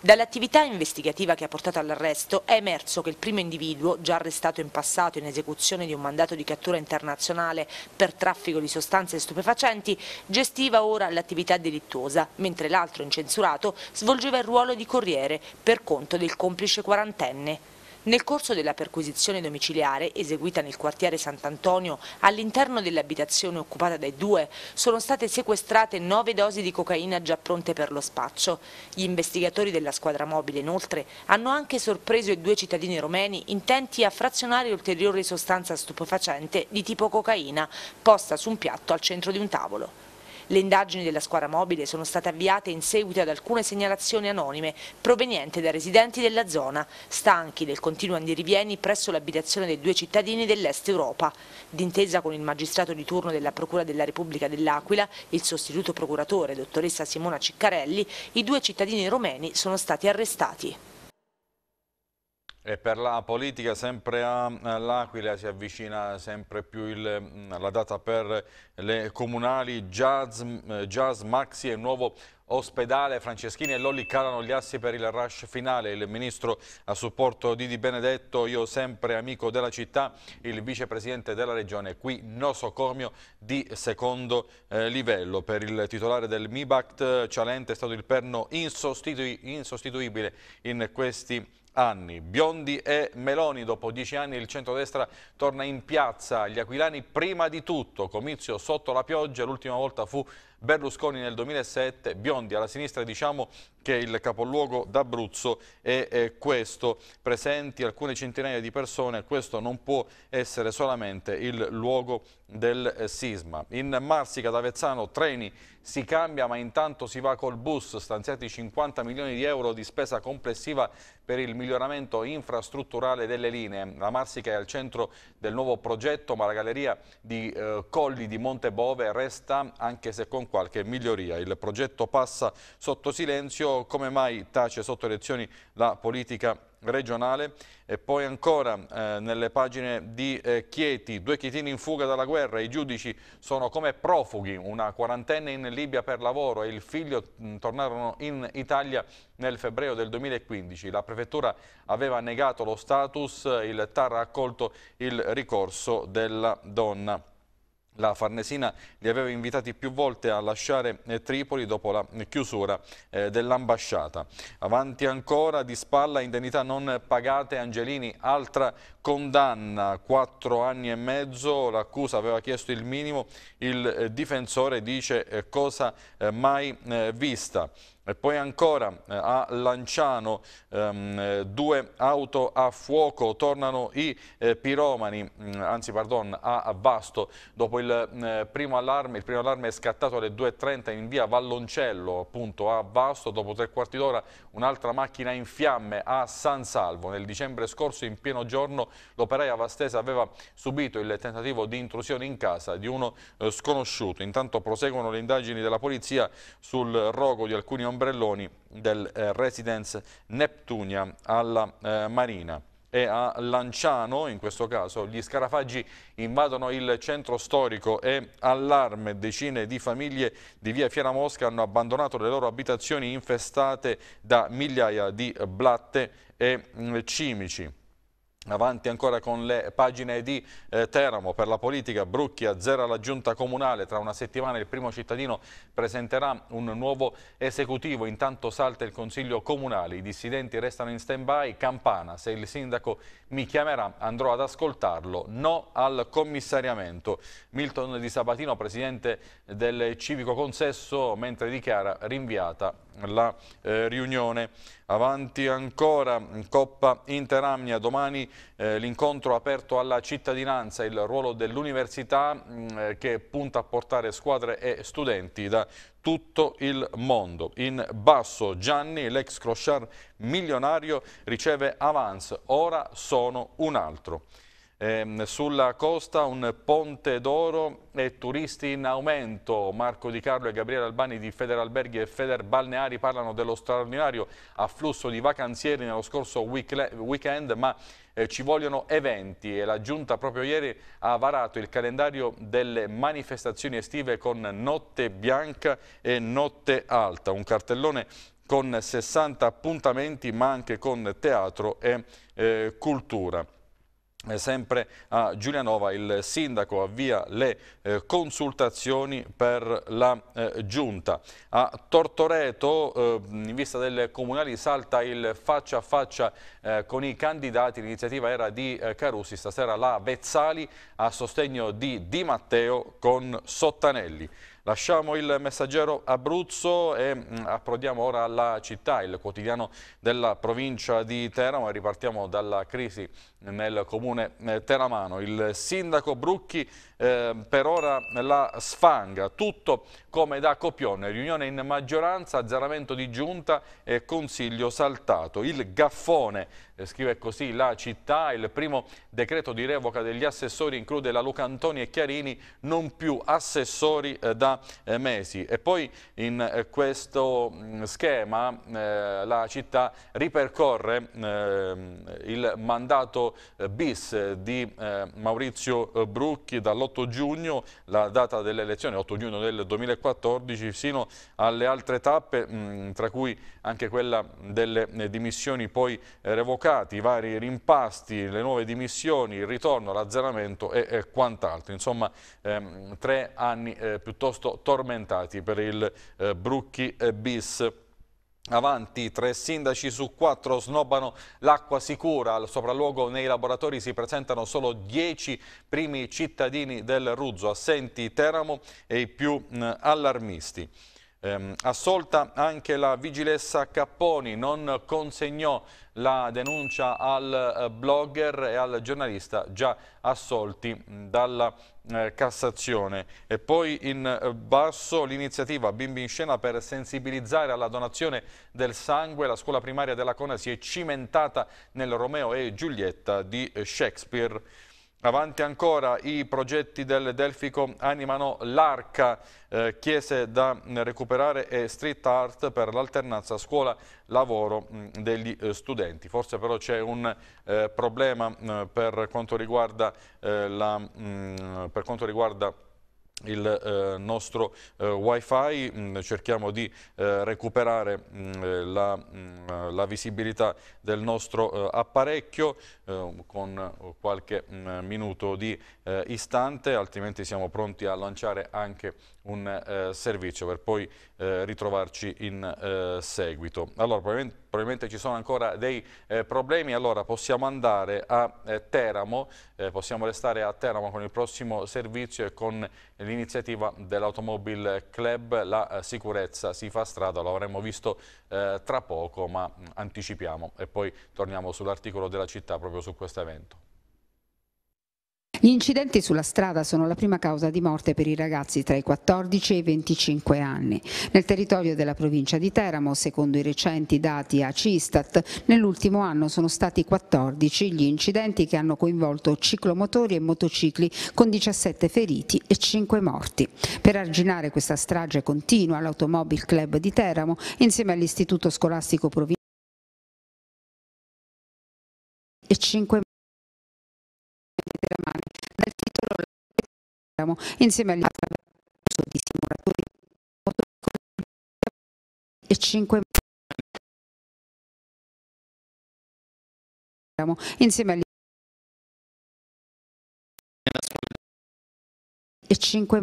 Dall'attività investigativa che ha portato all'arresto è emerso che il primo individuo, già arrestato in passato in esecuzione di un mandato di cattura internazionale per traffico di sostanze stupefacenti, gestiva ora l'attività delittuosa, mentre l'altro incensurato svolgeva il ruolo di corriere per conto del complice quarantenne. Nel corso della perquisizione domiciliare, eseguita nel quartiere Sant'Antonio, all'interno dell'abitazione occupata dai due, sono state sequestrate nove dosi di cocaina già pronte per lo spaccio. Gli investigatori della squadra mobile, inoltre, hanno anche sorpreso i due cittadini romeni intenti a frazionare ulteriore sostanza stupefacente di tipo cocaina, posta su un piatto al centro di un tavolo. Le indagini della squadra mobile sono state avviate in seguito ad alcune segnalazioni anonime provenienti da residenti della zona, stanchi del continuo andirivieni presso l'abitazione dei due cittadini dell'Est Europa. D'intesa con il magistrato di turno della Procura della Repubblica dell'Aquila, il sostituto procuratore, dottoressa Simona Ciccarelli, i due cittadini romeni sono stati arrestati. E per la politica sempre all'Aquila si avvicina sempre più il, mm, la data per le comunali, jazz, eh, jazz maxi e nuovo ospedale. Franceschini e Lolli calano gli assi per il rush finale. Il ministro a supporto di Di Benedetto, io sempre amico della città, il vicepresidente della regione, qui nosocomio di secondo eh, livello. Per il titolare del MIBACT, Cialente è stato il perno insostitu insostituibile in questi anni. Biondi e Meloni, dopo dieci anni il centrodestra torna in piazza. Gli aquilani prima di tutto, comizio sotto la pioggia, l'ultima volta fu Berlusconi nel 2007, Biondi alla sinistra diciamo che il capoluogo d'Abruzzo è, è questo, presenti alcune centinaia di persone, questo non può essere solamente il luogo del eh, sisma. In Marsica ad Avezzano treni si cambia ma intanto si va col bus, stanziati 50 milioni di euro di spesa complessiva per il miglioramento infrastrutturale delle linee. La Marsica è al centro del nuovo progetto ma la galleria di eh, Colli di Montebove resta anche se con con qualche miglioria. Il progetto passa sotto silenzio, come mai tace sotto elezioni la politica regionale e poi ancora eh, nelle pagine di eh, Chieti, due chietini in fuga dalla guerra, i giudici sono come profughi, una quarantenne in Libia per lavoro e il figlio mh, mm, tornarono in Italia nel febbraio del 2015, la prefettura aveva negato lo status, il TAR ha accolto il ricorso della donna. La Farnesina li aveva invitati più volte a lasciare eh, Tripoli dopo la chiusura eh, dell'ambasciata. Avanti ancora, di spalla, indennità non pagate, Angelini, altra condanna, quattro anni e mezzo, l'accusa aveva chiesto il minimo, il eh, difensore dice cosa mai vista. E poi ancora eh, a Lanciano ehm, eh, due auto a fuoco, tornano i eh, piromani, mm, anzi pardon, a Vasto. Dopo il, mm, eh, primo allarme, il primo allarme è scattato alle 2.30 in via Valloncello, appunto a Vasto. Dopo tre quarti d'ora un'altra macchina in fiamme a San Salvo. Nel dicembre scorso in pieno giorno l'operaia Vastese aveva subito il tentativo di intrusione in casa di uno eh, sconosciuto. Intanto proseguono le indagini della polizia sul rogo di alcuni omicidi ombrelloni del eh, Residence Neptunia alla eh, Marina e a Lanciano, in questo caso, gli scarafaggi invadono il centro storico e allarme decine di famiglie di via Fiera Mosca hanno abbandonato le loro abitazioni infestate da migliaia di blatte e mm, cimici. Avanti ancora con le pagine di eh, Teramo per la politica, Brucchia zera la giunta comunale, tra una settimana il primo cittadino presenterà un nuovo esecutivo, intanto salta il consiglio comunale, i dissidenti restano in stand by, Campana, se il sindaco mi chiamerà andrò ad ascoltarlo, no al commissariamento. Milton Di Sabatino, presidente del civico consesso, mentre dichiara rinviata la eh, riunione. Avanti ancora Coppa Interamnia, domani eh, l'incontro aperto alla cittadinanza, il ruolo dell'università mm, eh, che punta a portare squadre e studenti da tutto il mondo. In basso Gianni, l'ex crociar milionario, riceve avance, ora sono un altro. Eh, sulla costa un ponte d'oro e turisti in aumento. Marco Di Carlo e Gabriele Albani di Federalberghi e Feder Balneari parlano dello straordinario afflusso di vacanzieri nello scorso weekend, ma eh, ci vogliono eventi e la Giunta proprio ieri ha varato il calendario delle manifestazioni estive con Notte Bianca e Notte Alta, un cartellone con 60 appuntamenti ma anche con teatro e eh, cultura. Eh, sempre a Giulianova il sindaco avvia le eh, consultazioni per la eh, giunta. A Tortoreto, eh, in vista delle comunali, salta il faccia a faccia eh, con i candidati. L'iniziativa era di eh, Carussi, stasera la Vezzali a sostegno di Di Matteo con Sottanelli. Lasciamo il messaggero Abruzzo e mm, approdiamo ora alla città, il quotidiano della provincia di Teramo e ripartiamo dalla crisi nel comune eh, teramano. Il sindaco Brucchi eh, per ora la sfanga, tutto come da copione, riunione in maggioranza, azzeramento di giunta e consiglio saltato. Il gaffone scrive così la città, il primo decreto di revoca degli assessori include la Luca Antoni e Chiarini, non più assessori eh, da eh, mesi. E poi in eh, questo mm, schema la città ripercorre ehm, il mandato bis di Maurizio Brucchi dall'8 giugno, la data delle elezioni, 8 giugno del 2014, sino alle altre tappe, mm, tra cui anche quella mm, delle dimissioni poi revocate bloccati i vari rimpasti, le nuove dimissioni, il ritorno l'azzeramento e, e quant'altro. Insomma, ehm, tre anni eh, piuttosto tormentati per il eh, Brucchi eh, bis. Avanti, tre sindaci su quattro snobbano l'acqua sicura. Al sopralluogo nei laboratori si presentano solo dieci primi cittadini del Ruzzo, assenti Teramo e i più mh, allarmisti. Ehm, assolta anche la vigilessa Capponi, non consegnò la denuncia al eh, blogger e al giornalista già assolti mm, dalla eh, Cassazione. E poi in eh, basso l'iniziativa Bimbi in scena per sensibilizzare alla donazione del sangue. La scuola primaria della Cona si è cimentata nel Romeo e Giulietta di Shakespeare. Avanti ancora i progetti del Delfico animano l'arca, eh, chiese da mm, recuperare e street art per l'alternanza scuola-lavoro mm, degli eh, studenti. Forse però c'è un eh, problema mm, per quanto riguarda, eh, la, mh, per quanto riguarda il eh, nostro eh, wifi, mm, cerchiamo di eh, recuperare mm, la, mm, la, visibilità del nostro apparecchio con qualche minuto di istante, altrimenti siamo pronti a lanciare anche un eh, servizio per poi eh, ritrovarci in eh, seguito. Allora, probabilmente, probabilmente, ci sono ancora dei problemi, allora possiamo andare a Teramo, possiamo restare a Teramo con il prossimo servizio e con l'iniziativa dell'Automobile Club, la sicurezza si fa strada, lo avremmo visto tra poco, ma mm, anticipiamo e poi torniamo sull'articolo della città proprio su questo evento. Gli incidenti sulla strada sono la prima causa di morte per i ragazzi tra i 14 e i 25 anni. Nel territorio della provincia di Teramo, secondo i recenti dati a Cistat, nell'ultimo anno sono stati 14 gli incidenti che hanno coinvolto ciclomotori e motocicli con 17 feriti e 5 morti. Per arginare questa strage continua l'Automobile Club di Teramo, insieme all'Istituto Scolastico Provinciale, e 5 Germani, dal titolo insieme agli attraverso di simulatori e 5 insieme agli e 5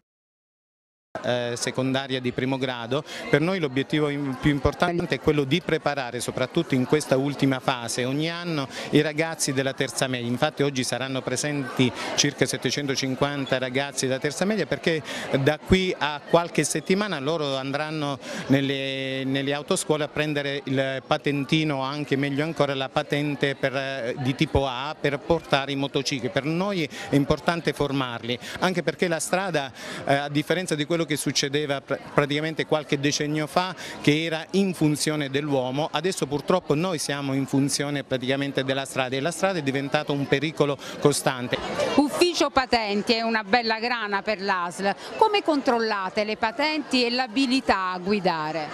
eh, secondaria di primo grado, per noi l'obiettivo più importante è quello di preparare soprattutto in questa ultima fase ogni anno i ragazzi della terza media, infatti oggi saranno presenti circa 750 ragazzi della terza media perché da qui a qualche settimana loro andranno nelle, nelle autoscuole a prendere il patentino o anche meglio ancora la patente per, di tipo A per portare i motocicli, per noi è importante formarli anche perché la strada eh, a differenza di quello quello che succedeva pr praticamente qualche decennio fa che era in funzione dell'uomo, adesso purtroppo noi siamo in funzione praticamente della strada e la strada è diventata un pericolo costante. Ufficio patenti è una bella grana per l'ASL, come controllate le patenti e l'abilità a guidare?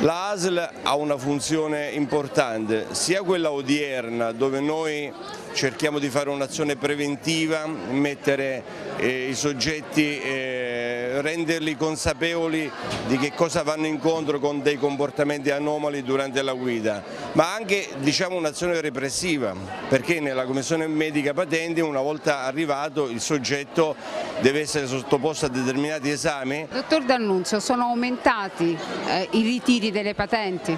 L'ASL ha una funzione importante, sia quella odierna dove noi cerchiamo di fare un'azione preventiva, mettere eh, i soggetti, eh, renderli consapevoli di che cosa vanno incontro con dei comportamenti anomali durante la guida, ma anche diciamo, un'azione repressiva, perché nella Commissione Medica patente una volta arrivato il soggetto deve essere sottoposto a determinati esami. Dottor D'Annunzio, sono aumentati eh, i ritiri delle patenti?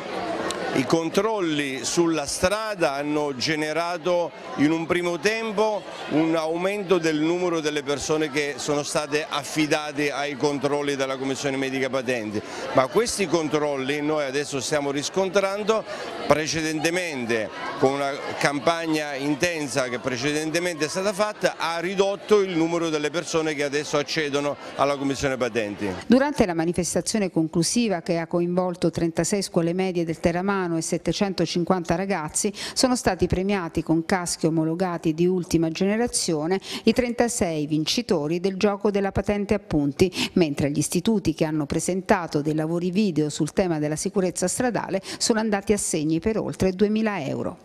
I controlli sulla strada hanno generato in un primo tempo un aumento del numero delle persone che sono state affidate ai controlli della Commissione Medica Patenti, ma questi controlli noi adesso stiamo riscontrando precedentemente con una campagna intensa che precedentemente è stata fatta ha ridotto il numero delle persone che adesso accedono alla Commissione Patenti. Durante la manifestazione conclusiva che ha coinvolto 36 scuole medie del Terramano Milano e 750 ragazzi sono stati premiati con caschi omologati di ultima generazione i 36 vincitori del gioco della patente appunti, mentre gli istituti che hanno presentato dei lavori video sul tema della sicurezza stradale sono andati a segni per oltre 2.000 euro.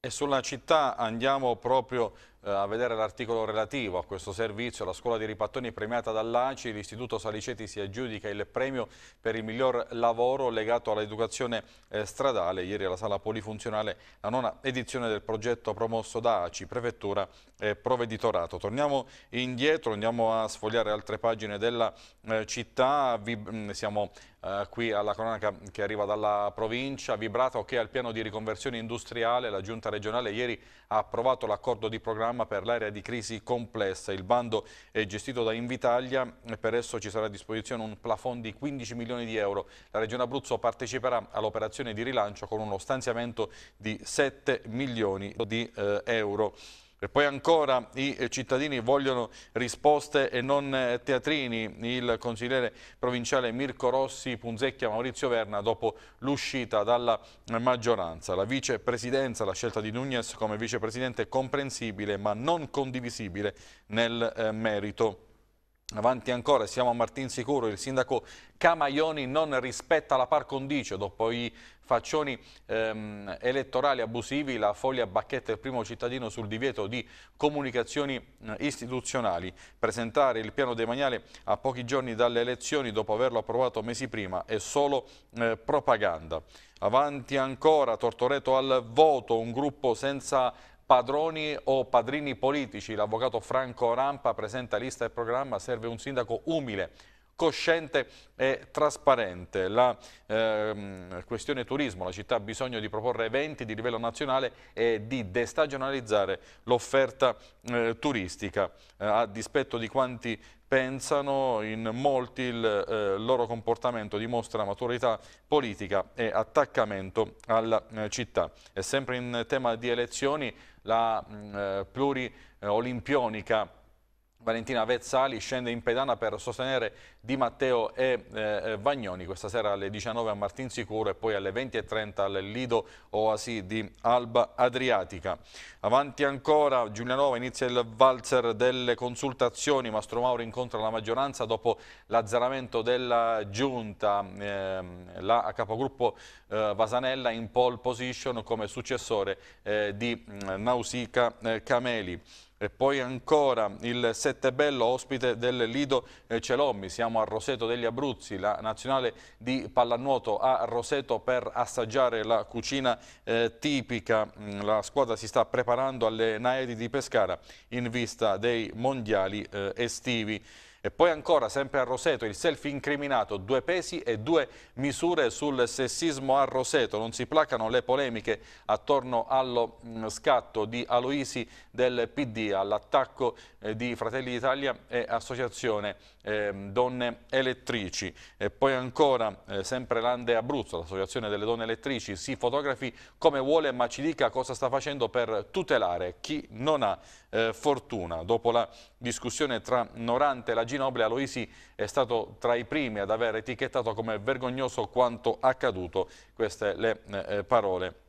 E sulla città andiamo proprio eh, a vedere l'articolo relativo a questo servizio. La scuola di Ripattoni premiata dall'ACI, l'Istituto Saliceti si aggiudica il premio per il miglior lavoro legato all'educazione eh, stradale. Ieri alla sala polifunzionale la nona edizione del progetto promosso da ACI, Prefettura e Provveditorato. Torniamo indietro, andiamo a sfogliare altre pagine della eh, città. Vi, mm, siamo qui alla cronaca che arriva dalla provincia, vibrato ok al piano di riconversione industriale, la giunta regionale ieri ha approvato l'accordo di programma programma per l'area di crisi complessa. Il bando è gestito da Invitalia e per esso ci sarà a disposizione un plafond di 15 milioni di euro. La Regione Abruzzo parteciperà all'operazione di rilancio con uno stanziamento di 7 milioni di euro. E poi ancora i eh, cittadini vogliono risposte e non eh, teatrini. Il consigliere provinciale Mirko Rossi punzecchia Maurizio Verna dopo l'uscita dalla maggioranza. La vicepresidenza, la scelta di Nunez come vicepresidente è comprensibile ma non condivisibile nel eh, merito. Avanti ancora, siamo a Martinsicuro, il sindaco Camaioni non rispetta la par condicio dopo i faccioni ehm, elettorali abusivi, la foglia bacchetta il primo cittadino sul divieto di comunicazioni eh, istituzionali. Presentare il piano demaniale a pochi giorni dalle elezioni dopo averlo approvato mesi prima è solo eh, propaganda. Avanti ancora, Tortoreto al voto, un gruppo senza padroni o padrini politici. L'avvocato Franco Rampa presenta lista e programma, serve un sindaco umile cosciente e trasparente. La ehm, questione turismo, la città ha bisogno di proporre eventi di livello nazionale e di destagionalizzare l'offerta eh, turistica. Eh, a dispetto di quanti pensano, in molti il eh, loro comportamento dimostra maturità politica e attaccamento alla eh, città. E sempre in tema di elezioni la mm, eh, pluriolimpioni eh, Valentina Vezzali scende in pedana per sostenere Di Matteo e eh, Vagnoni eh, questa sera alle 19 a Martinsicuro e poi alle 20.30 al Lido Oasi di Alba Adriatica. Avanti ancora Giulianova inizia il valzer delle consultazioni, Mastro Mauro incontra la maggioranza dopo l'azzeramento della giunta, eh, la capogruppo eh, Vasanella in pole position come successore eh, di mm, Nausica eh, Cameli. E poi ancora il Settebello, ospite del Lido eh, Celommi. Siamo a Roseto degli Abruzzi, la nazionale di pallanuoto a Roseto per assaggiare la cucina eh, tipica. Mm, la squadra si sta preparando alle Naedi di Pescara in vista dei mondiali eh, estivi. E poi ancora, sempre a Roseto, il selfie incriminato, due pesi e due misure sul sessismo a Roseto. Non si placano le polemiche attorno allo mm, scatto di Aloisi del PD, all'attacco eh, di Fratelli d'Italia e Associazione ehm, Donne Elettrici. E poi ancora, eh, sempre Lande Abruzzo, l'Associazione delle Donne Elettrici, si fotografi come vuole ma ci dica cosa sta facendo per tutelare chi non ha eh, fortuna. Dopo la discussione tra Norante e la G Ginobili, Aloisi è stato tra i primi ad aver etichettato come vergognoso quanto accaduto. Queste le eh, eh parole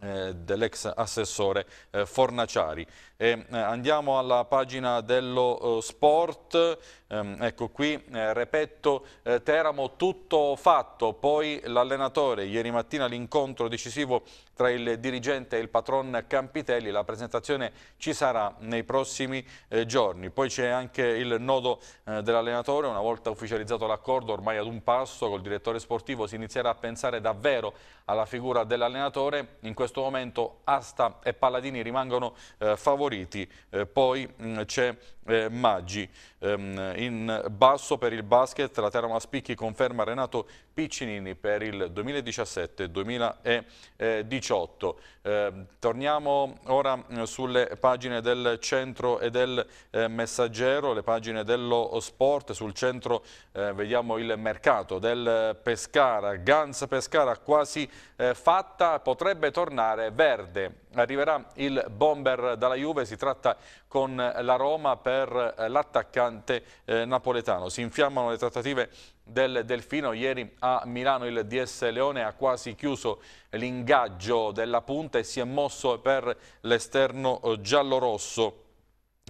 eh, dell'ex assessore eh, Fornaciari. E andiamo alla pagina dello sport, Ehm, ecco qui, eh, Repetto, eh, Teramo, tutto fatto, poi l'allenatore, ieri mattina l'incontro decisivo tra il dirigente e il patron Campitelli, la presentazione ci sarà nei prossimi eh, giorni, poi c'è anche il nodo dell'allenatore, una volta ufficializzato l'accordo, ormai ad un passo col direttore sportivo si inizierà a pensare davvero alla figura dell'allenatore, in questo momento Asta e Palladini rimangono favoriti, poi mm, c'è eh, Maggi. Ehm, in basso per il basket la Terma Spicchi conferma Renato Piccinini per il 2017-2018. Eh, torniamo ora eh, sulle pagine del centro e del eh, messaggero, le pagine dello sport. Sul centro eh, vediamo il mercato del Pescara. Gans Pescara quasi eh, fatta, potrebbe tornare verde. Arriverà il bomber dalla Juve, si tratta con la Roma per eh, l'attaccante napoletano. Si infiammano le trattative del Delfino. Ieri a a Milano il DS Leone ha quasi chiuso l'ingaggio della punta e si è mosso per l'esterno eh, giallo-rosso.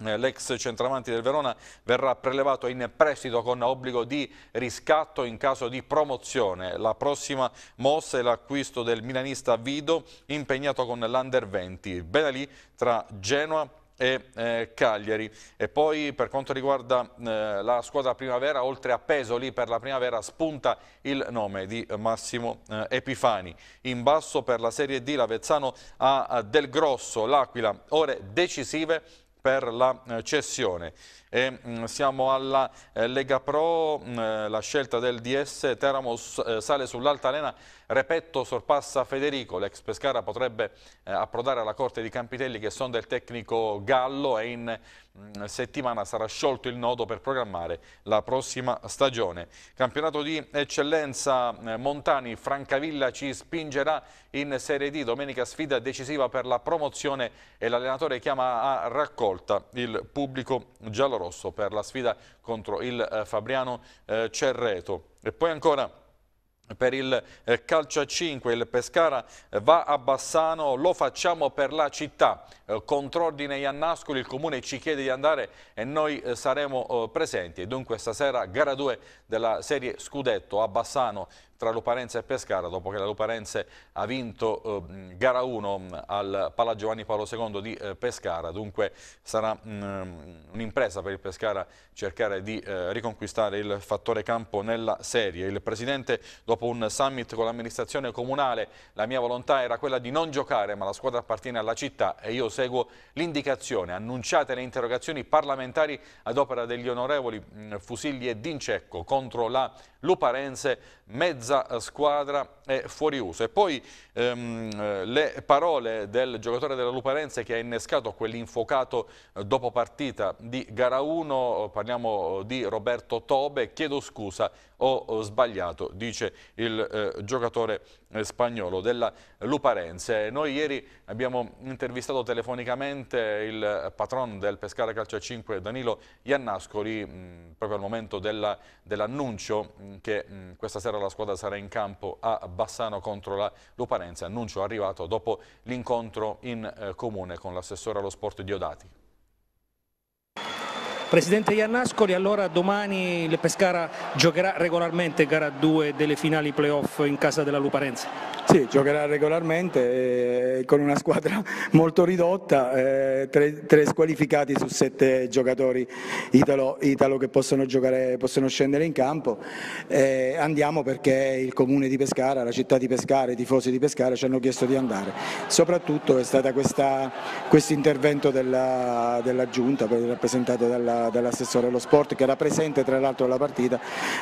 Eh, l'ex centravanti del Verona verrà prelevato in prestito con obbligo di riscatto in caso di promozione. La prossima mossa è l'acquisto del milanista Vido impegnato con l'Under 20. Benalì tra Genoa e e eh, Cagliari. E poi per quanto riguarda eh, la squadra primavera, oltre a Pesoli per la primavera spunta il nome di Massimo eh, Epifani. In basso per la Serie D l'Avezzano ha eh, Del Grosso, l'Aquila, ore decisive per la eh, cessione. E, mh, mm, siamo alla eh, Lega Pro, mh, mm, eh, la scelta del DS, Teramo eh, sale sull'altalena, Repetto sorpassa Federico, l'ex Pescara potrebbe eh, approdare alla corte di Campitelli che sono del tecnico Gallo e in mm, settimana sarà sciolto il nodo per programmare la prossima stagione. Campionato di eccellenza eh, Montani, Francavilla ci spingerà in Serie D, domenica sfida decisiva per la promozione e l'allenatore chiama a raccolta il pubblico giallorosso giallorosso per la sfida contro il eh, Fabriano eh, Cerreto. E poi ancora... Eh, per il calcio a 5 il Pescara va a Bassano, lo facciamo per la città. Contrordine Iannascoli, il comune ci chiede di andare e noi saremo presenti. Dunque stasera gara 2 della serie Scudetto a Bassano tra Luparense e Pescara dopo che la Luparense ha vinto eh, gara 1 mm, al Pala Giovanni Paolo II di eh, Pescara, dunque sarà mm, un'impresa per il Pescara cercare di eh, riconquistare il fattore campo nella serie. Il Presidente dopo un summit con l'amministrazione comunale, la mia volontà era quella di non giocare ma la squadra appartiene alla città e io seguo l'indicazione annunciate le interrogazioni parlamentari ad opera degli onorevoli mh, mm, Fusilli e Dincecco contro la Luparense mezzo mezza eh, squadra è fuori uso. E poi ehm, eh, le parole del giocatore della Luparense che ha innescato quell'infocato eh, dopo partita di gara 1, parliamo di Roberto Tobe, chiedo scusa, ho sbagliato, dice il eh, giocatore eh, spagnolo della Luparense. Noi ieri abbiamo intervistato telefonicamente il patron del Pescara Calcio 5, Danilo Iannascoli, mh, mm, proprio al momento dell'annuncio dell mm, che mh, mm, questa sera la squadra sarà in campo a Bassano contro la Luparense, annuncio arrivato dopo l'incontro in eh, comune con l'assessore allo sport Diodati. Presidente Iannascoli, allora domani il Pescara giocherà regolarmente gara 2 delle finali playoff in casa della Luparenza? Sì, giocherà regolarmente eh, con una squadra *laughs* molto ridotta, eh, tre, tre, squalificati su sette giocatori italo, italo che possono, giocare, possono, scendere in campo. Eh, andiamo perché il comune di Pescara, la città di Pescara, i tifosi di Pescara ci hanno chiesto di andare. Soprattutto è stato questo intervento della, della, giunta rappresentato dalla, dall'assessore allo sport che era presente tra l'altro alla partita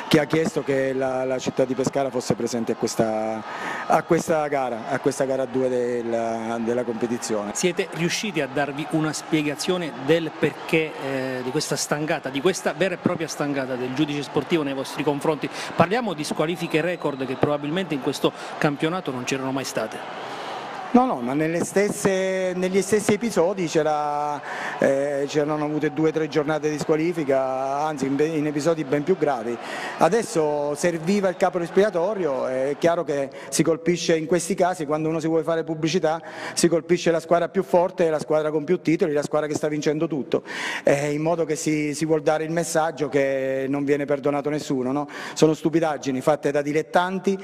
che ha chiesto che la, la città di Pescara fosse presente a questa, a questa questa gara, a questa gara 2 del, della competizione. Siete riusciti a darvi una spiegazione del perché eh, di questa stangata, di questa vera e propria stangata del giudice sportivo nei vostri confronti? Parliamo di squalifiche record che probabilmente in questo campionato non c'erano mai state. No, no, ma stesse, negli stessi episodi eh, c'erano eh, avute due o tre giornate di squalifica, anzi in, in, episodi ben più gravi. Adesso serviva il capo respiratorio, è chiaro che si colpisce in questi casi, quando uno si vuole fare pubblicità, si colpisce la squadra più forte, la squadra con più titoli, la squadra che sta vincendo tutto, eh, in modo che si, si vuol dare il messaggio che non viene perdonato nessuno. No? Sono stupidaggini fatte da dilettanti,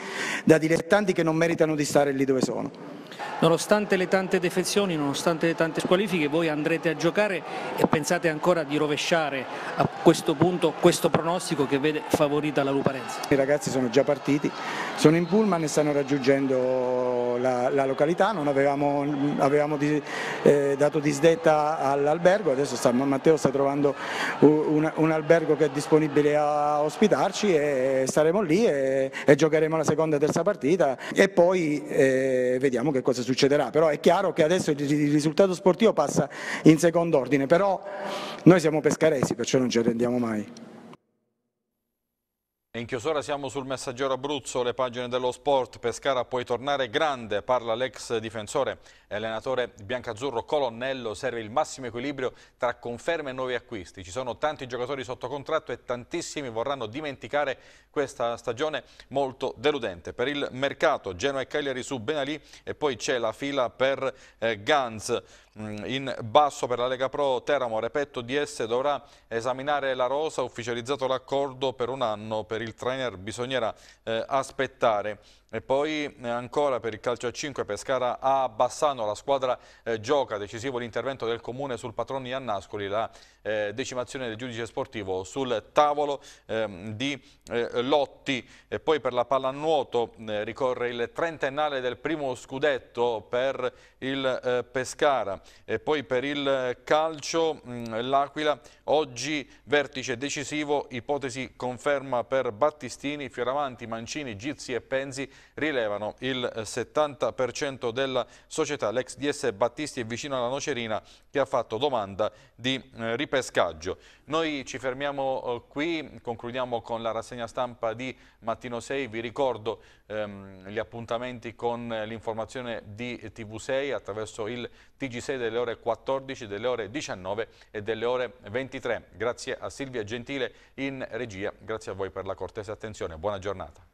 da dilettanti che non meritano di stare lì dove sono. Nonostante le tante defezioni, nonostante le tante squalifiche, voi andrete a giocare e pensate ancora di rovesciare a questo punto questo pronostico che vede favorita la Luparenza? I ragazzi sono già partiti, sono in pullman e stanno raggiungendo la, la località, non avevamo, avevamo di, eh, dato disdetta all'albergo, adesso sta, Matteo sta trovando un, un, albergo che è disponibile a ospitarci e staremo lì e, e giocheremo la seconda e terza partita e poi eh, vediamo che cosa succede succederà, però è chiaro che adesso il risultato sportivo passa in secondo ordine, però noi siamo pescaresi, perciò non ci arrendiamo mai. In chiusura siamo sul messaggero Abruzzo, le pagine dello sport, Pescara puoi tornare grande, parla l'ex difensore e allenatore biancazzurro Colonnello, serve il massimo equilibrio tra conferme e nuovi acquisti, ci sono tanti giocatori sotto contratto e tantissimi vorranno dimenticare questa stagione molto deludente. Per il mercato Genoa e Cagliari su Benalì e poi c'è la fila per eh, Gans. Mm, in basso per la Lega Pro Teramo, Repetto DS dovrà esaminare la rosa, ufficializzato l'accordo per un anno, per il trainer bisognerà eh, aspettare. E poi eh, ancora per il calcio a 5 Pescara a Bassano, la squadra eh, gioca, decisivo l'intervento del comune sul patrone Iannascoli, la eh, decimazione del giudice sportivo sul tavolo ehm, eh, di Lotti. E poi per la pallanuoto eh, ricorre il trentennale del primo scudetto per il eh, Pescara. E poi per il calcio mm, l'Aquila, oggi vertice decisivo, ipotesi conferma per Battistini, Fioravanti, Mancini, Gizzi e Penzi rilevano il 70% della società. L'ex DS Battisti è vicino alla Nocerina che ha fatto domanda di eh, ripescaggio. Noi ci fermiamo eh, qui, concludiamo con la rassegna stampa di Mattino 6. Vi ricordo ehm, gli appuntamenti con l'informazione di TV6 attraverso il TG6 delle ore 14, delle ore 19 e delle ore 23. Grazie a Silvia Gentile in regia, grazie a voi per la cortese attenzione. Buona giornata.